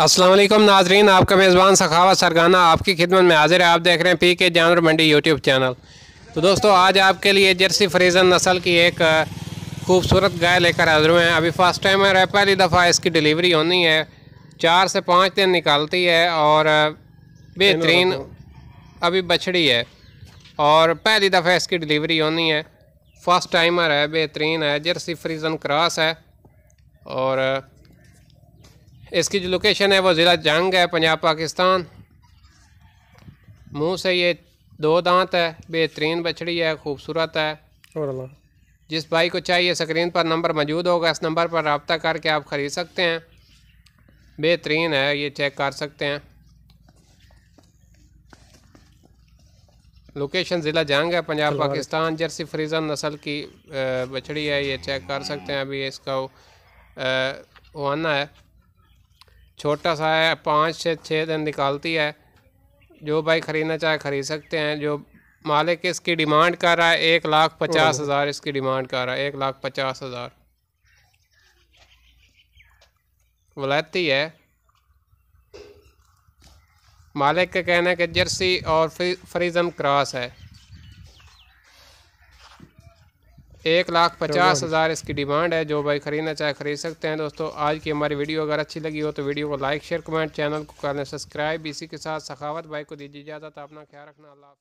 असलम नाजरीन आपका मेज़बान सखावत सरगाना आपकी खिदमत में हाजिर है आप देख रहे हैं पी के जानवर मंडी यूट्यूब चैनल तो दोस्तों आज आपके लिए जर्सी फ्रीजन नस्ल की एक खूबसूरत गाय लेकर हाजिर हुए हैं अभी फ़र्स्ट टाइम है पहली दफ़ा इसकी डिलीवरी होनी है चार से पाँच दिन निकालती है और बेहतरीन अभी बछड़ी है और पहली दफ़ा इसकी डिलीवरी होनी है फ़र्स्ट टाइमर है बेहतरीन है जर्सी फ्रीजन क्रॉस है और इसकी जो लोकेशन है वो ज़िला जंग है पंजाब पाकिस्तान मुंह से ये दो दांत है बेहतरीन बछड़ी है खूबसूरत है और जिस भाई को चाहिए स्क्रीन पर नंबर मौजूद होगा इस नंबर पर रबता करके आप ख़रीद सकते हैं बेहतरीन है ये चेक कर सकते हैं लोकेशन ज़िला जंग है पंजाब पाकिस्तान जर्सी फ्रीज़न नस्ल की बछड़ी है ये चेक कर सकते हैं अभी इसका वो आना है छोटा सा है पाँच से छः दिन निकालती है जो भाई ख़रीदना चाहे ख़रीद सकते हैं जो मालिक इसकी डिमांड कर रहा है एक लाख पचास हज़ार इसकी डिमांड कर रहा है एक लाख पचास हज़ार वलैती है मालिक का कहना है कि जर्सी और फ्रीजम क्रॉस है एक लाख पचास हज़ार इसकी डिमांड है जो भाई ख़रीदना चाहे ख़रीद सकते हैं दोस्तों आज की हमारी वीडियो अगर अच्छी लगी हो तो वीडियो को लाइक शेयर कमेंट चैनल को करना सब्सक्राइब इसी के साथ सखावत भाई को दीजिए इजाज़त अपना ख्याल रखना अल्लाह